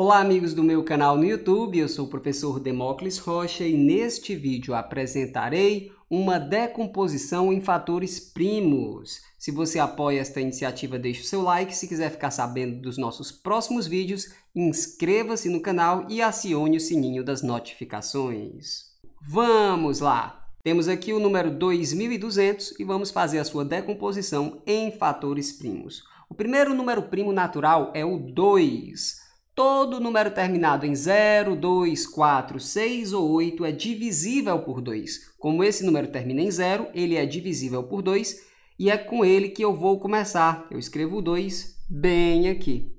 Olá amigos do meu canal no YouTube, eu sou o professor Demócles Rocha e neste vídeo apresentarei uma decomposição em fatores primos. Se você apoia esta iniciativa, deixe o seu like. Se quiser ficar sabendo dos nossos próximos vídeos, inscreva-se no canal e acione o sininho das notificações. Vamos lá! Temos aqui o número 2200 e vamos fazer a sua decomposição em fatores primos. O primeiro número primo natural é o 2. Todo número terminado em 0, 2, 4, 6 ou 8 é divisível por 2. Como esse número termina em 0, ele é divisível por 2 e é com ele que eu vou começar. Eu escrevo 2 bem aqui.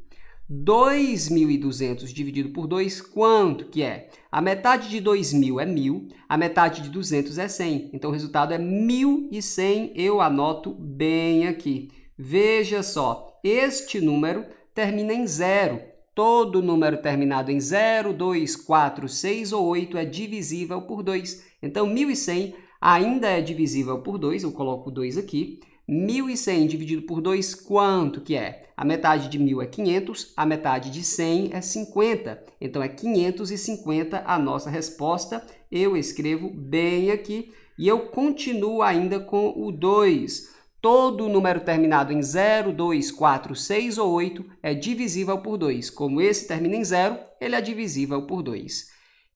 2.200 dividido por 2, quanto que é? A metade de 2.000 é 1.000, a metade de 200 é 100. Então, o resultado é 1.100, eu anoto bem aqui. Veja só, este número termina em zero. Todo número terminado em 0, 2, 4, 6 ou 8 é divisível por 2. Então, 1.100 ainda é divisível por 2, eu coloco 2 aqui. 1.100 dividido por 2, quanto que é? A metade de 1.000 é 500, a metade de 100 é 50. Então, é 550 a nossa resposta. Eu escrevo bem aqui e eu continuo ainda com o 2. Todo número terminado em 0, 2, 4, 6 ou 8 é divisível por 2. Como esse termina em 0, ele é divisível por 2.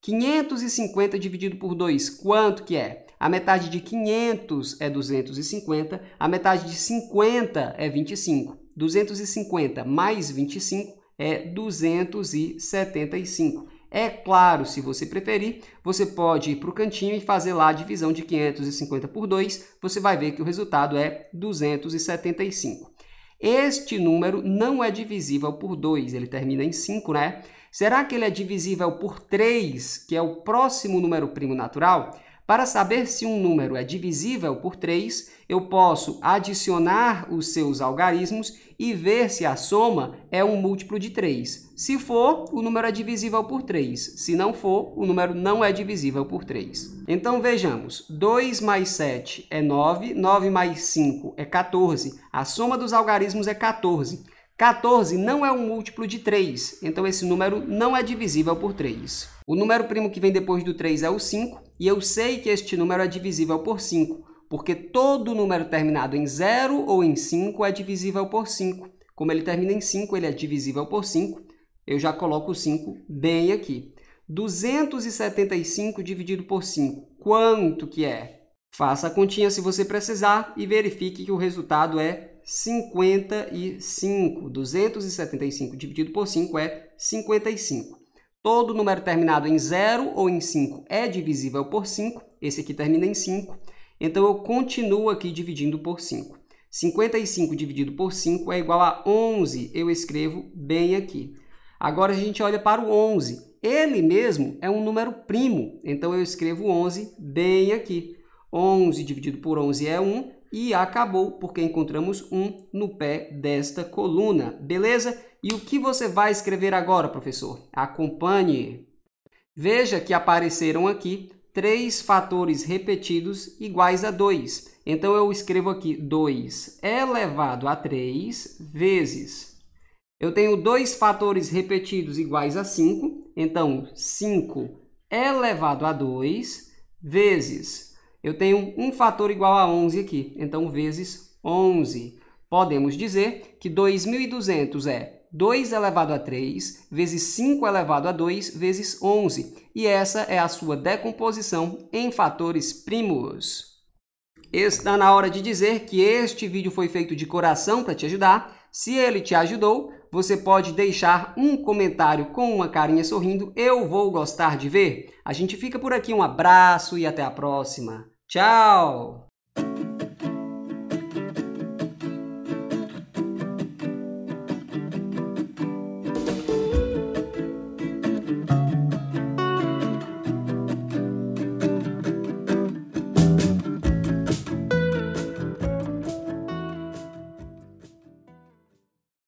550 dividido por 2, quanto que é? A metade de 500 é 250, a metade de 50 é 25. 250 mais 25 é 275. É claro, se você preferir, você pode ir para o cantinho e fazer lá a divisão de 550 por 2, você vai ver que o resultado é 275. Este número não é divisível por 2, ele termina em 5, né? Será que ele é divisível por 3, que é o próximo número primo natural? Para saber se um número é divisível por 3, eu posso adicionar os seus algarismos e ver se a soma é um múltiplo de 3. Se for, o número é divisível por 3. Se não for, o número não é divisível por 3. Então vejamos, 2 mais 7 é 9, 9 mais 5 é 14. A soma dos algarismos é 14. 14 não é um múltiplo de 3, então esse número não é divisível por 3. O número primo que vem depois do 3 é o 5, e eu sei que este número é divisível por 5, porque todo número terminado em 0 ou em 5 é divisível por 5. Como ele termina em 5, ele é divisível por 5, eu já coloco o 5 bem aqui. 275 dividido por 5, quanto que é? Faça a continha se você precisar e verifique que o resultado é 55. 275 dividido por 5 é 55. Todo número terminado em 0 ou em 5 é divisível por 5. Esse aqui termina em 5. Então, eu continuo aqui dividindo por 5. 55 dividido por 5 é igual a 11. Eu escrevo bem aqui. Agora, a gente olha para o 11. Ele mesmo é um número primo. Então, eu escrevo 11 bem aqui. 11 dividido por 11 é 1 e acabou, porque encontramos um no pé desta coluna, beleza? E o que você vai escrever agora, professor? Acompanhe. Veja que apareceram aqui três fatores repetidos iguais a 2. Então, eu escrevo aqui 2 elevado a 3 vezes. Eu tenho dois fatores repetidos iguais a 5. Então, 5 elevado a 2 vezes eu tenho um fator igual a 11 aqui, então vezes 11. Podemos dizer que 2.200 é 2 elevado a 3 vezes 5 elevado a 2 vezes 11. E essa é a sua decomposição em fatores primos. Está na hora de dizer que este vídeo foi feito de coração para te ajudar. Se ele te ajudou, você pode deixar um comentário com uma carinha sorrindo. Eu vou gostar de ver. A gente fica por aqui. Um abraço e até a próxima. Tchau!